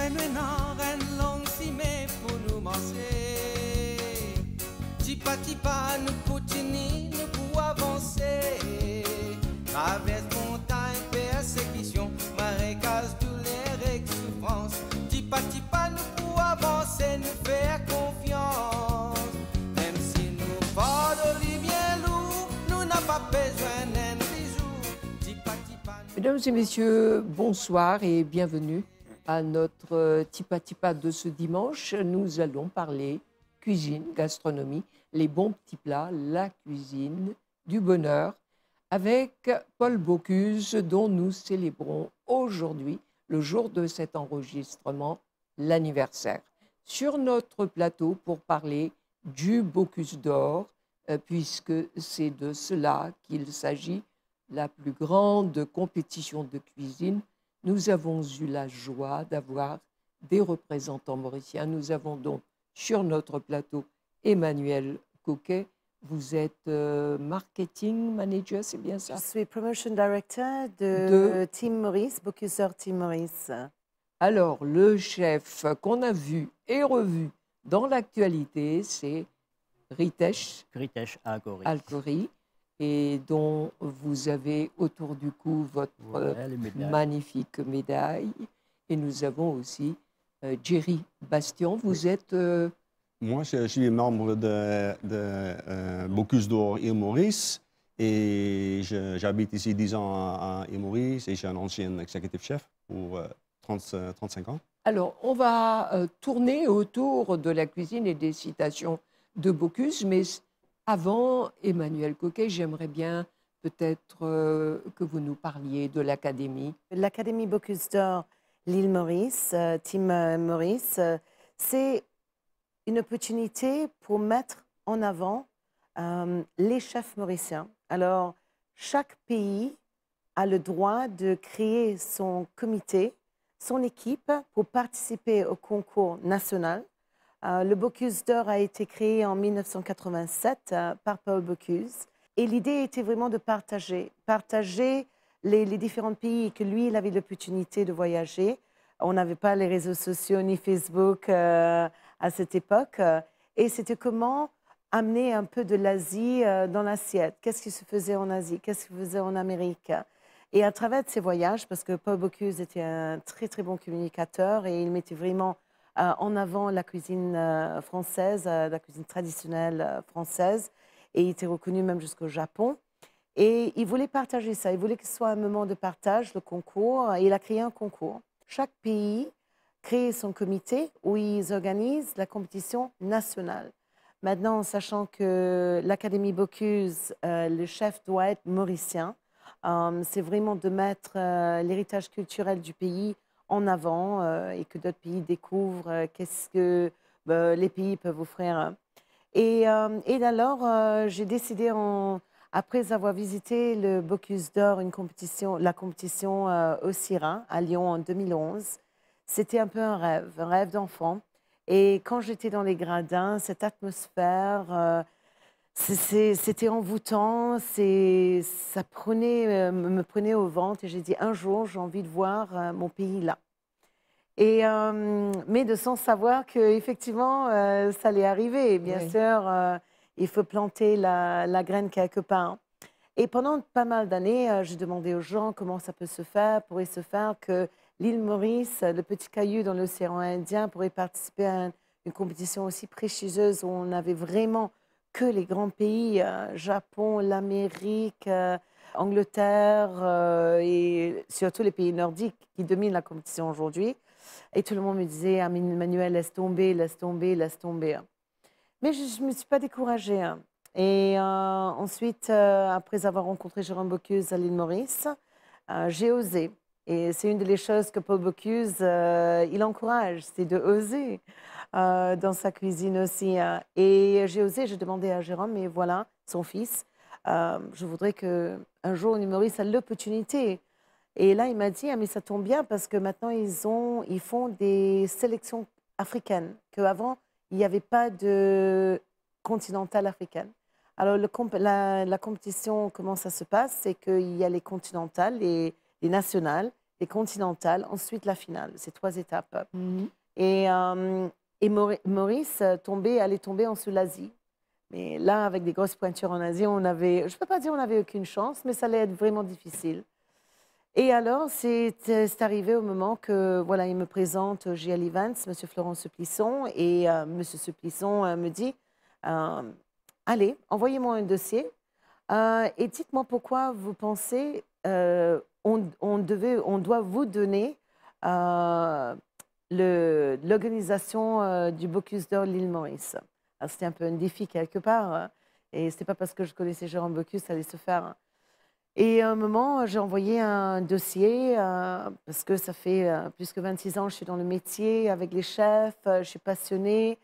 Mwen mwen nan ren long si me Tu nou pas Tipa tipa nous koutini nous pour avancer. Travers montagne, persécution, marécage, douleur et souffrance Tipa pas nous pour avancer, nous faire confiance. Même si nous pa do li bien nous nou pas besoin pejwen en bijou Mesdames et messieurs, bonsoir et bienvenue à notre euh, Tipa Tipa de ce dimanche, nous allons parler cuisine, gastronomie, les bons petits plats, la cuisine du bonheur, avec Paul Bocuse, dont nous célébrons aujourd'hui, le jour de cet enregistrement, l'anniversaire. Sur notre plateau pour parler du Bocuse d'or, euh, puisque c'est de cela qu'il s'agit, la plus grande compétition de cuisine nous avons eu la joie d'avoir des représentants mauriciens. Nous avons donc sur notre plateau Emmanuel Coquet. Vous êtes euh, marketing manager, c'est bien ça Je suis promotion director de, Team Maurice, Bocuseur Team Maurice. Alors, le chef qu'on a vu et revu dans l'actualité, c'est Ritesh, Ritesh et dont vous avez autour du cou votre euh, magnifique médaille. Et nous avons aussi euh, Jerry Bastion. Vous êtes... Euh, Moi, je suis membre de, de Bocuse d'Or et Maurice. Et j'habite ici 10 ans à, île Maurice et j'ai un ancien executive chef pour 30, 35 ans. Alors, on va tourner autour de la cuisine et des citations de Bocuse, mais avant Emmanuel Coquet, j'aimerais bien peut-être euh, que vous nous parliez de l'Académie. L'Académie Bocuse d'Or, l'île Maurice, euh, Tim euh, Maurice, c'est une opportunité pour mettre en avant les chefs mauriciens. Alors, chaque pays a le droit de créer son comité, son équipe pour participer au concours national euh, le Bocuse d'or a été créé en 1987 euh, par Paul Bocuse. Et l'idée était vraiment de partager, partager les, différents pays que lui, il avait l'opportunité de voyager. On n'avait pas les réseaux sociaux ni Facebook euh, à cette époque. Et c'était comment amener un peu de l'Asie dans l'assiette. Qu'est-ce qui se faisait en Asie Qu'est-ce qui se faisait en Amérique Et à travers de ces voyages, parce que Paul Bocuse était un très, très bon communicateur et il mettait vraiment euh, en avant la cuisine euh, française, euh, la cuisine traditionnelle française, et il était reconnu même jusqu'au Japon. Et il voulait partager ça, il voulait que ce soit un moment de partage, le concours, et il a créé un concours. Chaque pays crée son comité où ils organisent la compétition nationale. Maintenant, sachant que l'Académie Bocuse, le chef doit être mauricien, c'est vraiment de mettre l'héritage culturel du pays en avant euh, et que d'autres pays découvrent euh, qu'est-ce que bah, les pays peuvent offrir. Et, euh, et alors, j'ai décidé, après avoir visité le Bocuse d'Or, compétition, la compétition au Syrah à Lyon en 2011, c'était un peu un rêve, un rêve d'enfant. Et quand j'étais dans les gradins, cette atmosphère, c'était envoûtant, ça prenait, euh, me prenait au ventre et j'ai dit un jour j'ai envie de voir euh, mon pays là. Et, euh, mais de sans savoir qu'effectivement effectivement ça allait arriver. bien sûr, il faut planter la, graine quelque part. Hein. Et pendant pas mal d'années, j'ai demandé aux gens comment ça peut se faire, pourrait se faire que l'île Maurice, le petit caillou dans l'océan Indien, pourrait participer à une, une compétition aussi précieuse où on avait vraiment que les grands pays, euh, Japon, l'Amérique, euh, Angleterre euh, et surtout les pays nordiques qui dominent la compétition aujourd'hui. Et tout le monde me disait, Emmanuel, ah, Manuel, laisse tomber, laisse tomber, laisse tomber. Mais je ne me suis pas découragée. Hein. Et ensuite, après avoir rencontré Jérôme Bocuse à l'île Maurice, j'ai osé. Et c'est une des choses que Paul Bocuse, il encourage, c'est de oser. Euh, dans sa cuisine aussi. Hein. Et j'ai osé, j'ai demandé à Jérôme, mais voilà, son fils, euh, je voudrais qu'un jour on humorise à l'opportunité. Et là, il m'a dit, ah, mais ça tombe bien parce que maintenant, ils, ont, ils font des sélections africaines, qu'avant, il n'y avait pas de continentale africaine. Alors, le la, compétition, comment ça se passe C'est qu'il y a les continentales, les, nationales, les continentales, ensuite la finale. C'est trois étapes. Mhm. Et euh, et Maurice euh, allait tomber en l'Asie. Mais là, avec des grosses pointures en Asie, on avait, je ne peux pas dire qu'on n'avait aucune chance, mais ça allait être vraiment difficile. Et alors, c'est euh, arrivé au moment que, voilà, il me présente J.L. Evans, M. Florent Supplisson, et euh, M. Supplisson me dit, allez, envoyez-moi un dossier et dites-moi pourquoi vous pensez on, devait, on doit vous donner l'organisation euh, du Bocuse d'Or l'île Maurice. C'était un peu un défi quelque part. Hein, et et n'est pas parce que je connaissais Jérôme Bocuse, ça allait se faire. Hein. Et à un moment, j'ai envoyé un dossier, euh, parce que ça fait euh, plus que 26 ans que je suis dans le métier, avec les chefs, je suis passionnée,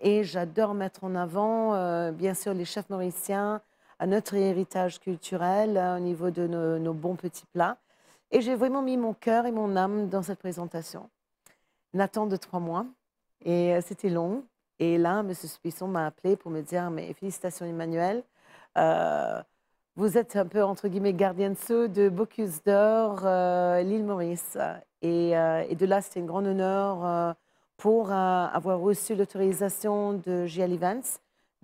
et j'adore mettre en avant, bien sûr, les chefs mauriciens, à notre héritage culturel, au niveau de nos bons petits plats. Et j'ai vraiment mis mon cœur et mon âme dans cette présentation. Nathan de trois mois. Et euh, c'était long. Et là, M. Spisson m'a appelé pour me dire Mais félicitations, Emmanuel. Euh, vous êtes un peu, entre guillemets, gardien de ceux de Bocuse d'Or, euh, l'île Maurice. Et, de là, c'était un grand honneur pour avoir reçu l'autorisation de J.L. Evans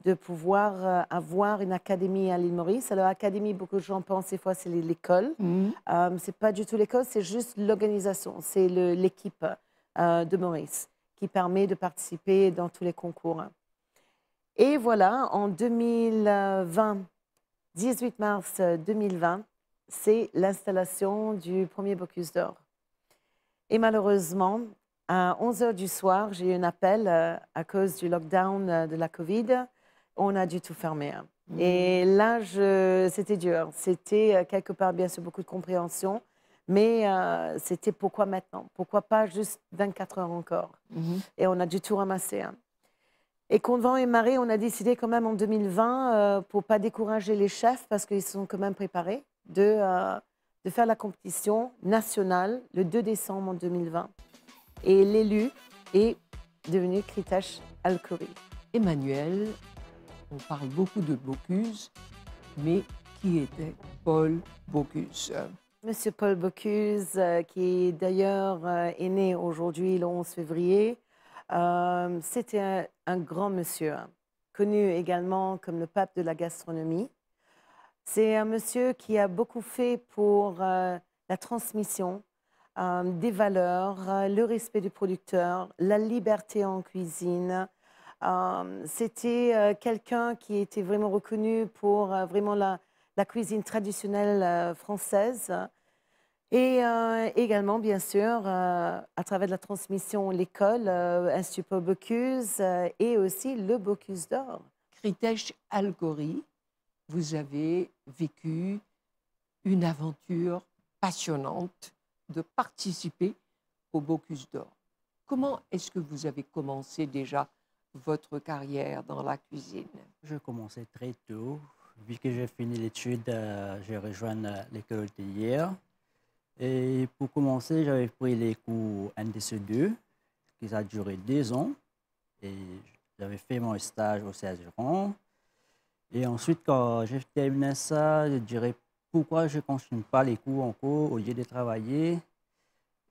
de pouvoir avoir une académie à l'île Maurice. Alors, académie, beaucoup de gens pensent des fois c'est l'école. Mmh. c'est pas du tout l'école, c'est juste l'organisation, c'est l'équipe. Euh, de Maurice, qui permet de participer dans tous les concours. Et voilà, en 2020, 18 mars 2020, c'est l'installation du premier Bocus d'Or. Et malheureusement, à 11 h du soir, j'ai eu un appel euh, à cause du lockdown euh, de la Covid. On a dû tout fermer. Hein. Mmh. Et là, c'était dur. C'était quelque part, bien sûr, beaucoup de compréhension mais euh, c'était pourquoi maintenant Pourquoi pas juste 24 heures encore mm-hmm. Et on a du tout ramassé. Hein. Et Et vent et Marais, on a décidé quand même en 2020, euh, pour pas décourager les chefs, parce qu'ils sont quand même préparés, de, euh, faire la compétition nationale le 2 décembre 2020. Et l'élu est devenu Kritesh Alkuri. Emmanuel, on parle beaucoup de Bocuse, mais qui était Paul Bocuse Monsieur Paul Bocuse, euh, qui d'ailleurs euh, est né aujourd'hui le 11 février, euh, c'était un, grand monsieur, hein, connu également comme le pape de la gastronomie. C'est un monsieur qui a beaucoup fait pour la transmission des valeurs, le respect du producteur, la liberté en cuisine. c'était quelqu'un qui était vraiment reconnu pour vraiment la, la cuisine traditionnelle euh, française. Et euh, également, bien sûr, euh, à travers la transmission, l'école, un Institut Bocuse et aussi le Bocuse d'or. Kritesh Algori, vous avez vécu une aventure passionnante de participer au Bocuse d'or. Comment est-ce que vous avez commencé déjà votre carrière dans la cuisine Je commençais très tôt. Depuis que j'ai fini l'étude, euh, j'ai rejoint euh, l'école hier. Et pour commencer, j'avais pris les cours NDC2, qui a duré deux ans. Et j'avais fait mon stage au CAS Et ensuite, quand j'ai terminé ça, je dirais pourquoi je ne continue pas les cours en cours au lieu de travailler.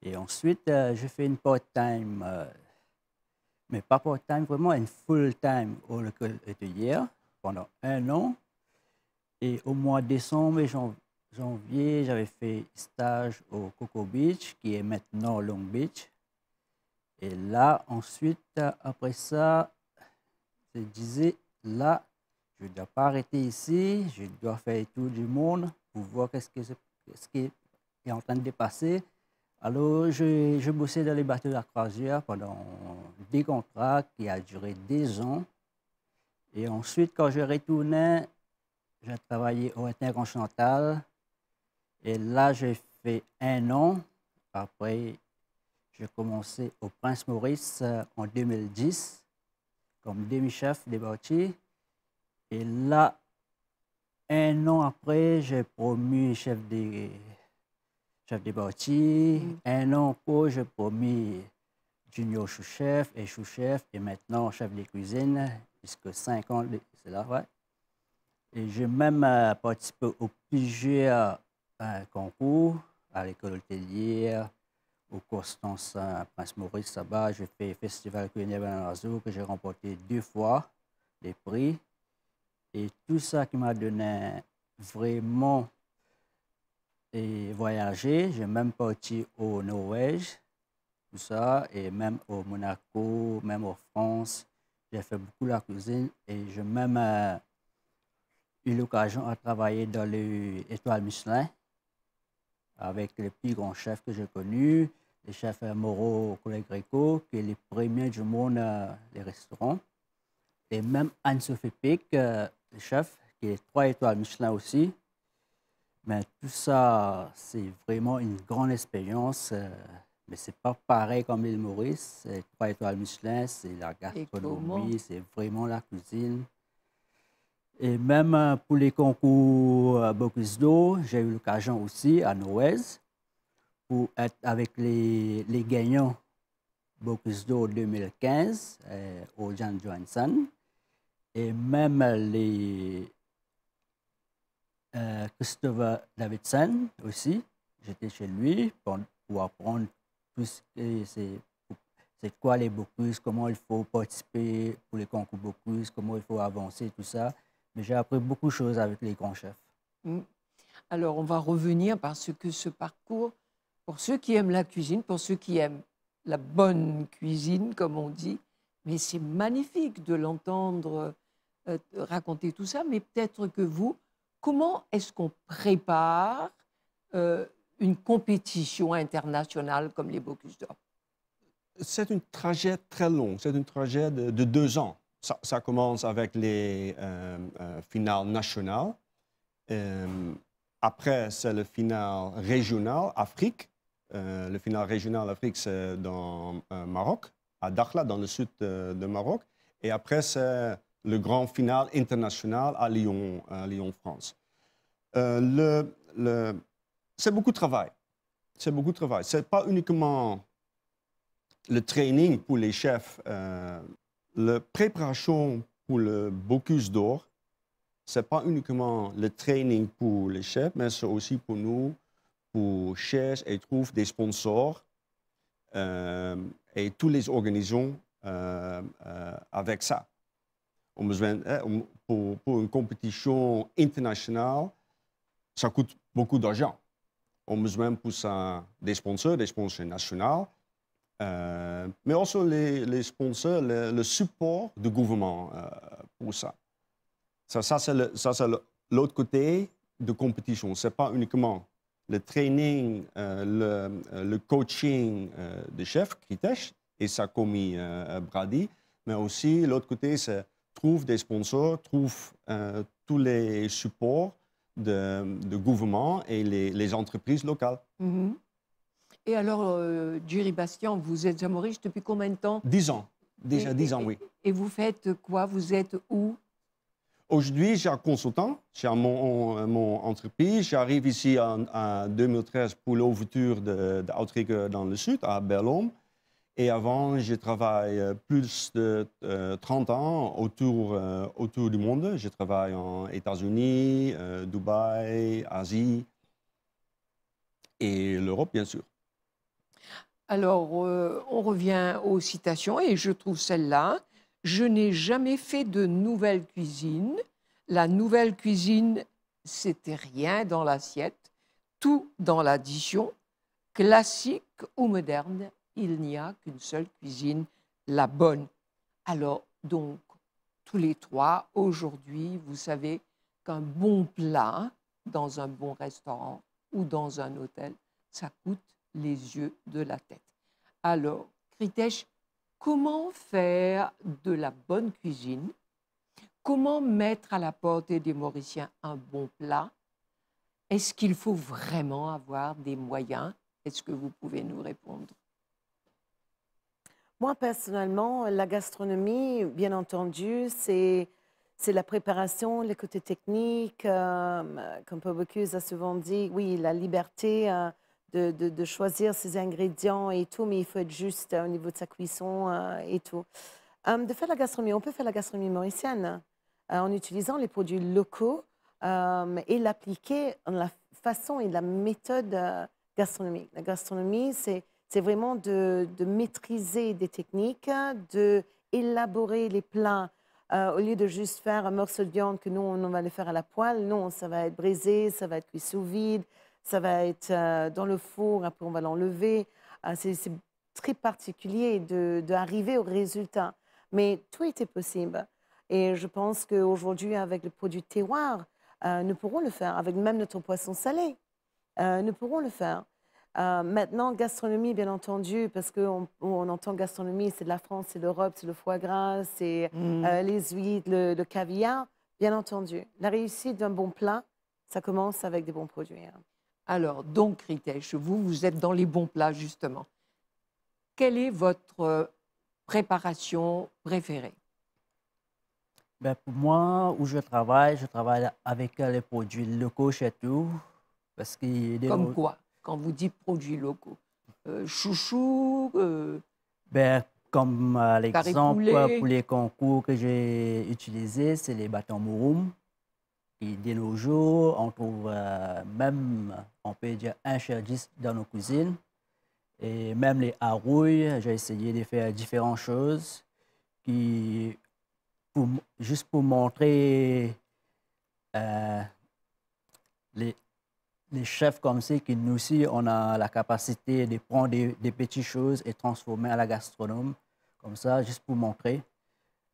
Et ensuite, euh, j'ai fait une part-time, mais pas part-time vraiment, une full-time au de hier pendant un an. Et au mois de décembre et janvier, j'avais fait stage au Coco Beach, qui est maintenant Long Beach. Et là, ensuite, après ça, je disais, là, je ne dois pas arrêter ici, je dois faire tout du monde pour voir ce, que, ce qui est en train de passer. Alors, je, je, bossais dans les bateaux de la croisière pendant des contrats qui a duré des ans. Et ensuite, quand je retournais, j'ai travaillé au Intercontinental. Et là, j'ai fait un an. Après, j'ai commencé au Prince Maurice euh, en 2010 comme demi-chef des bâtis. Et là, un an après, j'ai promis chef des chef bâtis. Mm. Un an après, j'ai promis junior sous-chef et sous-chef et maintenant chef des cuisines, puisque cinq ans, c'est là, ouais j'ai même euh, participé au plusieurs concours à l'école hôtelière, au Constance Prince-Maurice. Là-bas, j'ai fait le Festival culinaire Valenzou que j'ai remporté deux fois les prix. Et tout ça qui m'a donné vraiment et voyager. J'ai même parti au Norvège, tout ça, et même au Monaco, même en France. J'ai fait beaucoup la cuisine et j'ai même euh, eu l'occasion de travailler dans l'étoile Michelin avec les plus grands chefs que j'ai connus, les chefs euh, Moreau Collet qui est le premier du monde euh, des restaurants, et même Anne-Sophie Pic, euh, le chef, qui est trois étoiles Michelin aussi. Mais tout ça, c'est vraiment une grande expérience. mais ce n'est pas pareil comme l'île Maurice. Trois étoiles Michelin, c'est la gastronomie, c'est vraiment la cuisine. Et même euh, pour les concours à euh, d'eau, j'ai eu l'occasion aussi à Noëz pour être avec les, gagnants Bocuse d'eau 2015 euh, au John Johansson. Et même les Christopher Davidson aussi, j'étais chez lui pour, apprendre tout ce que c'est c'est quoi les Bocuse, comment il faut participer pour les concours Bocuse, comment il faut avancer, tout ça j'ai appris beaucoup de choses avec les grands chefs. Mm. Alors, on va revenir parce que ce parcours, pour ceux qui aiment la cuisine, pour ceux qui aiment la bonne cuisine, comme on dit, mais c'est magnifique de l'entendre euh, raconter tout ça. Mais peut-être que vous, comment est-ce qu'on prépare euh, une compétition internationale comme les Bocuse d'Or C'est une trajet très longue. C'est une trajet de deux ans ça, commence avec les euh, euh, finales nationales. Euh, après, c'est le final régional Afrique. le final régional Afrique, c'est dans Maroc, à Dakhla, dans le sud de Maroc. Et après, c'est le grand final international à Lyon, à Lyon France. C'est beaucoup de travail. C'est beaucoup de travail. Ce n'est pas uniquement le training pour les chefs la préparation pour le Bocuse d'or, ce n'est pas uniquement le training pour les chefs, mais c'est aussi pour nous, pour chercher et trouver des sponsors euh, et tous les organisations euh, euh, avec ça. On besoin, pour, pour, une compétition internationale, ça coûte beaucoup d'argent. On a besoin pour ça des sponsors, des sponsors nationaux, euh, mais aussi les, sponsors, le, support du gouvernement euh, pour ça. Ça, ça c'est l'autre côté de compétition. Ce n'est pas uniquement le training, euh, le, coaching des chefs, Kritesh et sa commis Brady, mais aussi l'autre côté, c'est trouve des sponsors, trouve tous les supports de, gouvernement et les, entreprises locales. Mm-hmm. Et alors, euh, Jerry Bastien, vous êtes à Maurice depuis combien de temps Dix ans. Déjà dix ans, oui. Et vous faites quoi Vous êtes où Aujourd'hui, j'ai un consultant, j'ai mon, mon, entreprise. J'arrive ici en, 2013 pour l'ouverture d'Outrigger de, dans le sud, à Berlom. Et avant, je travaille plus de 30 euh, ans autour, euh, autour du monde. Je travaille aux États-Unis, euh, Dubaï, Asie et l'Europe, bien sûr. Alors, euh, on revient aux citations et je trouve celle-là. Je n'ai jamais fait de nouvelle cuisine. La nouvelle cuisine, c'était rien dans l'assiette, tout dans l'addition. Classique ou moderne, il n'y a qu'une seule cuisine, la bonne. Alors, donc, tous les trois, aujourd'hui, vous savez qu'un bon plat dans un bon restaurant ou dans un hôtel, ça coûte les yeux de la tête. Alors, Kritesh, comment faire de la bonne cuisine Comment mettre à la portée des Mauriciens un bon plat Est-ce qu'il faut vraiment avoir des moyens Est-ce que vous pouvez nous répondre Moi, personnellement, la gastronomie, bien entendu, c'est... la préparation, les côtés techniques, euh, comme Pobocuse a souvent dit, oui, la liberté euh, de, choisir ses ingrédients et tout, mais il faut être juste hein, au niveau de sa cuisson euh, et tout. Hum, de faire la gastronomie, on peut faire la gastronomie mauricienne euh, en utilisant les produits locaux hum, et l'appliquer dans la façon et la méthode euh, gastronomique. La gastronomie, c'est c'est vraiment de, maîtriser des techniques, de élaborer les plats. au lieu de juste faire un morceau de viande que nous, on va le faire à la poêle, non, ça va être brisé, ça va être cuit sous vide, ça va être euh, dans le four, après on va l'enlever. Euh, c'est très particulier d'arriver au résultat. Mais tout était possible. Et je pense qu'aujourd'hui, avec le produit terroir, euh, nous pourrons le faire. Avec même notre poisson salé, nous pourrons le faire. maintenant, gastronomie, bien entendu, parce qu'on entend gastronomie, c'est de la France, c'est l'Europe, c'est le foie gras, c'est mm. les huiles, le, caviar. Bien entendu, la réussite d'un bon plat, ça commence avec des bons produits. Hein. Alors, donc, Ritesh, vous, vous êtes dans les bons plats, justement. Quelle est votre euh, préparation préférée ben Pour moi, où je travaille, je travaille avec euh, les produits locaux chez tout. Parce que Comme quoi Quand vous dites produits locaux euh, Chouchou ben, Comme l'exemple pour les concours que j'ai utilisé, c'est les bâtons mouroum. Et de nos jours, on trouve euh, même, on peut dire, un cher 10 dans nos cuisines. Et même les harouilles, j'ai essayé de faire différentes choses qui, juste pour montrer euh, les, chefs comme ça, qui nous aussi, on a la capacité de prendre des, petites choses et transformer à la gastronome, comme ça, juste pour montrer.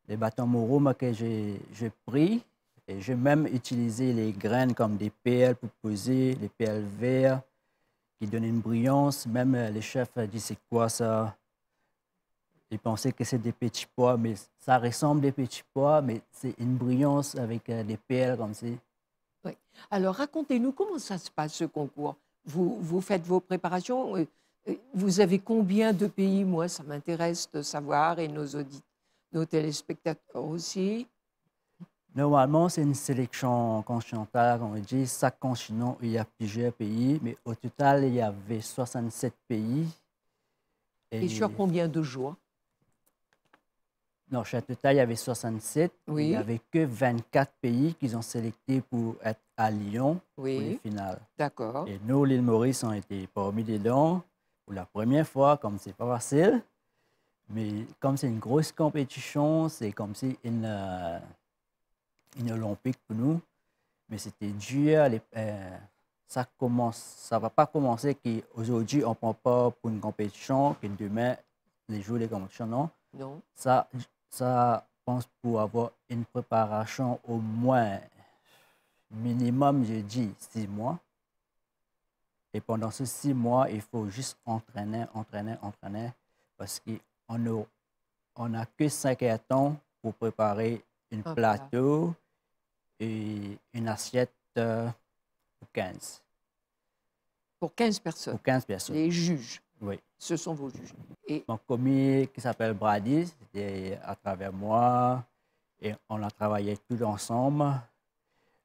Les bâtons moraux que j'ai pris, et j'ai même utilisé les graines comme des PL pour poser, les PL verts qui donnent une brillance. Même euh, les chefs dit « c'est quoi ça Ils pensaient que c'est des petits pois, mais ça ressemble des petits pois, mais c'est une brillance avec euh, des PL comme ça. Oui. Alors racontez-nous comment ça se passe ce concours. Vous, vous faites vos préparations. Euh, vous avez combien de pays Moi, ça m'intéresse de savoir et nos auditeurs nos téléspectateurs aussi. Normalement, c'est une sélection continentale, on dit Chaque continent, il y a plusieurs pays, mais au total, il y avait 67 pays. Et, sur combien de jours Non, sur le total, il y avait 67. Il n'y avait que 24 pays qu'ils ont sélectés pour être à Lyon pour les finales. D'accord. Et nous, l'île Maurice, ont été parmi les pour la première fois, comme c'est pas facile. Mais comme c'est une grosse compétition, c'est comme si une. Euh, une Olympique pour nous, mais c'était dur. Les, euh, ça commence, ça va pas commencer qu'aujourd'hui on prend pas pour une compétition, que demain les jours des compétitions, non. Non. Ça, ça pense pour avoir une préparation au moins minimum, je dis, six mois. Et pendant ces six mois, il faut juste entraîner, entraîner, entraîner, parce qu'on n'a on a que cinq ans pour préparer une ah, plateau et une assiette euh, pour 15. Pour 15 personnes Pour 15 personnes. Les juges Oui. Ce sont vos juges. Mon commis qui s'appelle Bradis c'était à travers moi et on a travaillé tous ensemble.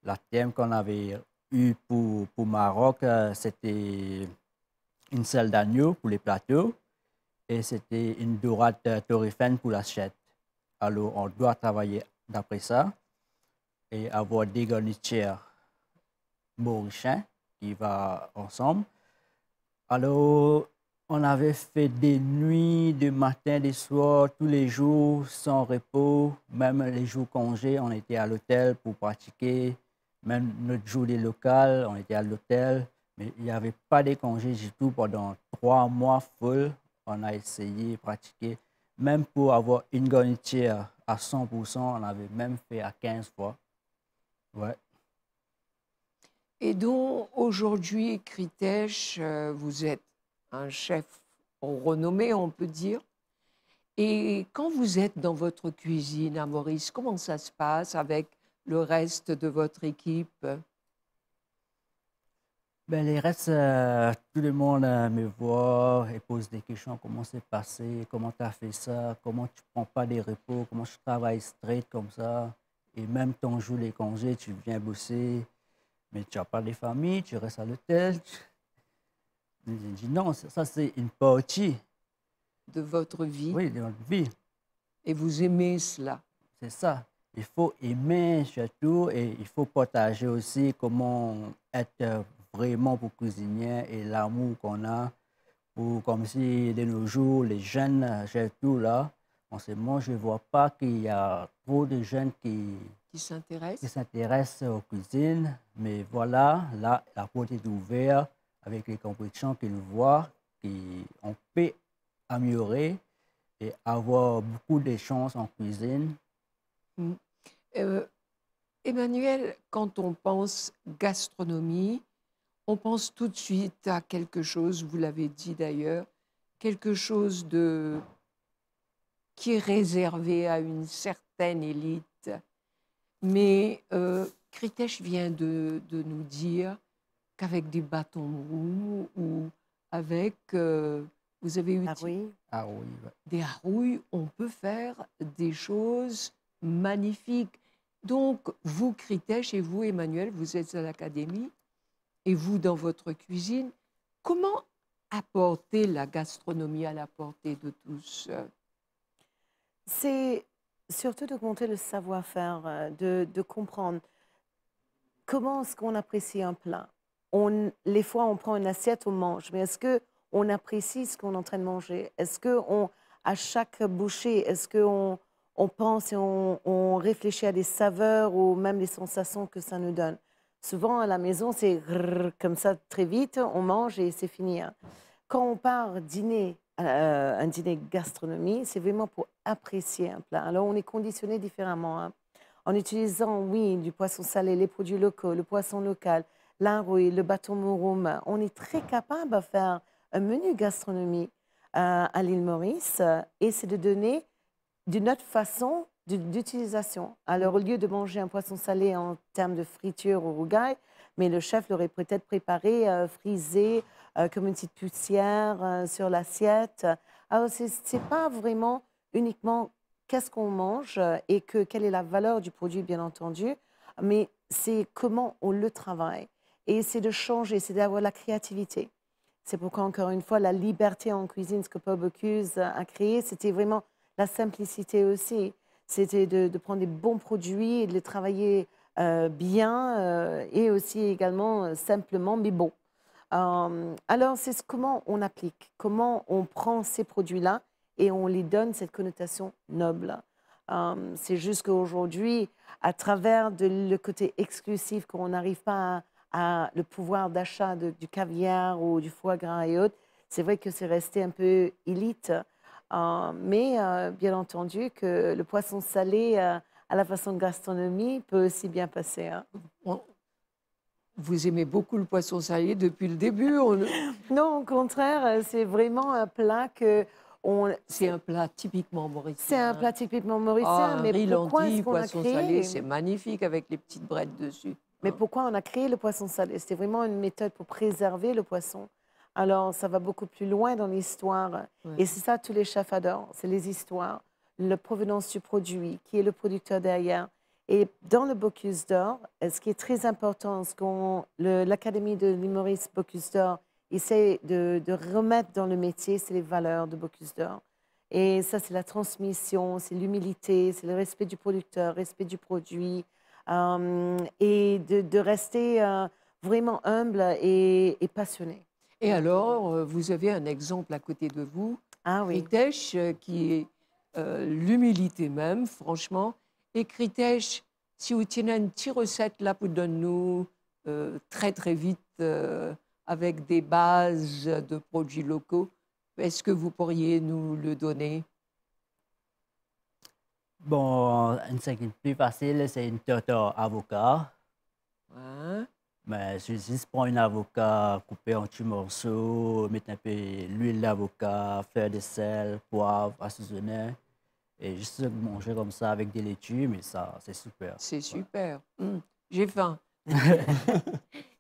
La thème qu'on avait eu pour, Maroc, euh, c'était une selle d'agneau pour les plateaux et c'était une dorade euh, torréfienne pour l'assiette. Alors, on doit travailler d'après ça et avoir des garnitures mauriciens qui vont ensemble. Alors, on avait fait des nuits, des matins, des soirs, tous les jours, sans repos, même les jours congés, on était à l'hôtel pour pratiquer. Même notre journée local, on était à l'hôtel, mais il n'y avait pas de congés du tout pendant trois mois full. On a essayé pratiquer. Même pour avoir une garniture à 100%, on avait même fait à 15 fois. Ouais. Et donc, aujourd'hui, Kritesh, euh, vous êtes un chef renommé, on peut dire. Et quand vous êtes dans votre cuisine à Maurice, comment ça se passe avec le reste de votre équipe ben, Les restes, euh, tout le monde euh, me voit et pose des questions. Comment c'est passé Comment tu as fait ça Comment tu prends pas des repos Comment je travaille straight comme ça et même ton jour les congés, tu viens bosser, mais tu n'as pas de famille, tu restes à l'hôtel. Je dis non, ça c'est une partie. De votre vie. Oui, de votre vie. Et vous aimez cela. C'est ça. Il faut aimer surtout et il faut partager aussi comment être vraiment pour cuisinier et l'amour qu'on a pour, comme si de nos jours, les jeunes surtout là, en je ne vois pas qu'il y a trop de jeunes qui, qui s'intéressent aux cuisines. Mais voilà, là, la porte est ouverte avec les compétitions qu'ils voient, qu'on peut améliorer et avoir beaucoup de chances en cuisine. Mm. Euh, Emmanuel, quand on pense gastronomie, on pense tout de suite à quelque chose, vous l'avez dit d'ailleurs, quelque chose de qui est réservé à une certaine élite. Mais euh, Kritesh vient de, nous dire qu'avec des bâtons roux ou avec, euh, vous avez eu des harouilles, on peut faire des choses magnifiques. Donc, vous, Kritesh, et vous, Emmanuel, vous êtes à l'académie, et vous, dans votre cuisine, comment apporter la gastronomie à la portée de tous euh, c'est surtout d'augmenter le savoir-faire, euh, de, comprendre comment est-ce qu'on apprécie un plat. les fois, on prend une assiette, on mange, mais est-ce que on apprécie ce qu'on est en train de manger Est-ce qu'à à chaque bouchée, est-ce qu'on on pense et on, réfléchit à des saveurs ou même des sensations que ça nous donne Souvent, à la maison, c'est comme ça, très vite, on mange et c'est fini. Hein. Quand on part dîner euh, un dîner gastronomie, c'est vraiment pour apprécier un plat. Alors, on est conditionné différemment. Hein. En utilisant, oui, du poisson salé, les produits locaux, le poisson local, l'arouille, le bâton mouroum, on est très capable de faire un menu gastronomie euh, à l'île Maurice euh, et c'est de donner d'une autre façon d'utilisation. Alors, au lieu de manger un poisson salé en termes de friture ou rougail, mais le chef l'aurait peut-être préparé, frisé, euh, comme une petite poussière euh, sur l'assiette. Alors, ce n'est pas vraiment uniquement qu'est-ce qu'on mange euh, et que, quelle est la valeur du produit, bien entendu, mais c'est comment on le travaille. Et c'est de changer, c'est d'avoir la créativité. C'est pourquoi, encore une fois, la liberté en cuisine, ce que Paul Bocuse a créé, c'était vraiment la simplicité aussi. C'était de, prendre des bons produits et de les travailler bien et aussi également simplement, mais bon. Euh, alors, c'est comment on applique, comment on prend ces produits-là et on les donne cette connotation noble. Euh, c'est juste qu'aujourd'hui, à travers le côté exclusif, qu'on n'arrive pas à, le pouvoir d'achat du caviar ou du foie gras et autres, c'est vrai que c'est resté un peu élite. Euh, mais bien entendu que le poisson salé à la façon de gastronomie peut aussi bien passer. Hein. Vous aimez beaucoup le poisson salé depuis le début Non, au contraire, euh, c'est vraiment un plat que... On... C'est un plat typiquement mauricien. C'est un plat typiquement mauricien, ah, mais pourquoi poisson créé... salé, c'est magnifique avec les petites brettes dessus. Mais pourquoi on a créé le poisson salé C'était vraiment une méthode pour préserver le poisson. Alors, ça va beaucoup plus loin dans l'histoire. Et c'est ça, tous les chefs adorent, c'est les histoires, la provenance du produit, qui est le producteur derrière, et dans le Bocuse d'Or, ce qui est très important, ce qu'on, l'Académie de l'humoriste Bocuse d'Or essaie de, remettre dans le métier, c'est les valeurs de Bocuse d'Or. Et ça, c'est la transmission, c'est l'humilité, c'est le respect du producteur, respect du produit, euh, et de, rester euh, vraiment humble et, passionné. Et alors, euh, vous avez un exemple à côté de vous, ah, oui. qui est l'humilité même, franchement, Kritesh, si vous tenez une petite recette là pour nous euh, très très vite euh, avec des bases de produits locaux, est-ce que vous pourriez nous le donner Bon, une recette plus facile, c'est une tarte avocat. Mais je juste prends un avocat, coupé en petits morceaux, mettre un peu l'huile d'avocat, faire des sel, poivre, assaisonner et juste manger comme ça avec des laitues, mais ça, c'est super. C'est super. Hum, j'ai faim.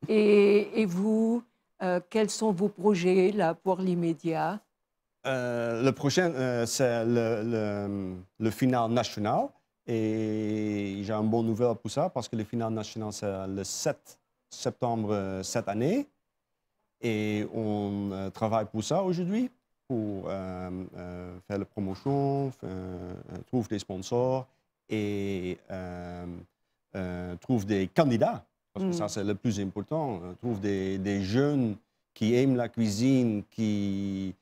et, et, vous, euh, quels sont vos projets là pour l'immédiat euh, Le prochain, euh, c'est le, le, le, final national. Et j'ai un bon nouvel pour ça parce que le final national, c'est le 7 septembre cette année. Et on travaille pour ça aujourd'hui pour euh, euh, faire la promotion, euh, trouve des sponsors et trouve des candidats. Parce que ça, mm. c'est le plus important. Trouve des, jeunes qui aiment la cuisine, qui,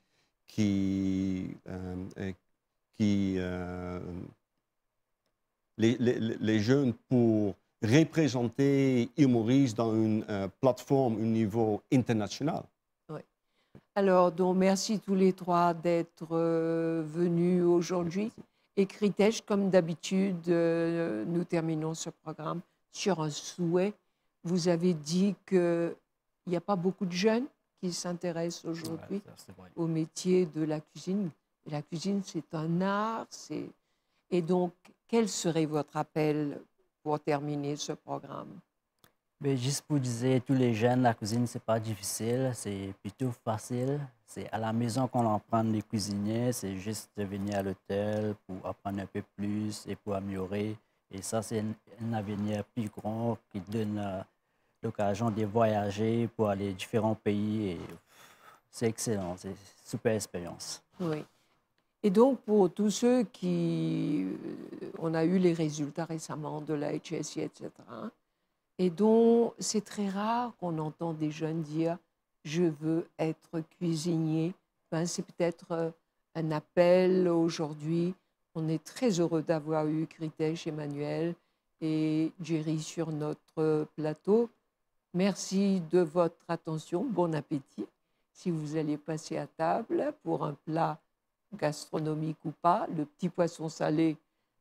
qui, les, jeunes pour représenter Humoris dans une plateforme un niveau international. Alors, donc, merci tous les trois d'être euh, venus aujourd'hui. Et Critèche, comme d'habitude, euh, nous terminons ce programme sur un souhait. Vous avez dit qu'il n'y a pas beaucoup de jeunes qui s'intéressent aujourd'hui au métier de la cuisine. La cuisine, c'est un art. Et donc, quel serait votre appel pour terminer ce programme mais juste pour dire, tous les jeunes, la cuisine, c'est pas difficile, c'est plutôt facile. C'est à la maison qu'on apprend les cuisiniers, c'est juste de venir à l'hôtel pour apprendre un peu plus et pour améliorer. Et ça, c'est un, avenir plus grand qui donne euh, l'occasion de voyager pour aller à différents pays. C'est excellent, c'est super expérience. Oui. Et donc, pour tous ceux qui. Euh, on a eu les résultats récemment de la HSI, etc et dont c'est très rare qu'on entend des jeunes dire je veux être cuisinier. c'est peut-être euh, un appel aujourd'hui. On est très heureux d'avoir eu Critèche, Emmanuel et Jerry sur notre euh, plateau. Merci de votre attention. Bon appétit. Si vous allez passer à table pour un plat gastronomique ou pas, le petit poisson salé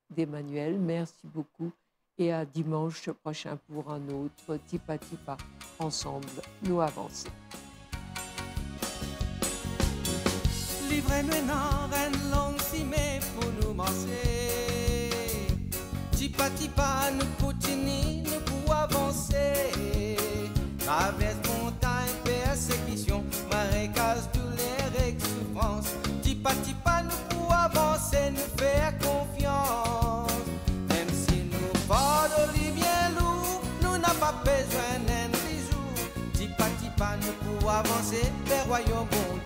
d'Emmanuel. Merci beaucoup et à dimanche prochain pour un autre Tipa Tipa. Ensemble, nous avançons. livrez nous en l'onsimé pour nous marcher. Tipa Tipa, nous continuons, pour avancer. Traverse your boy.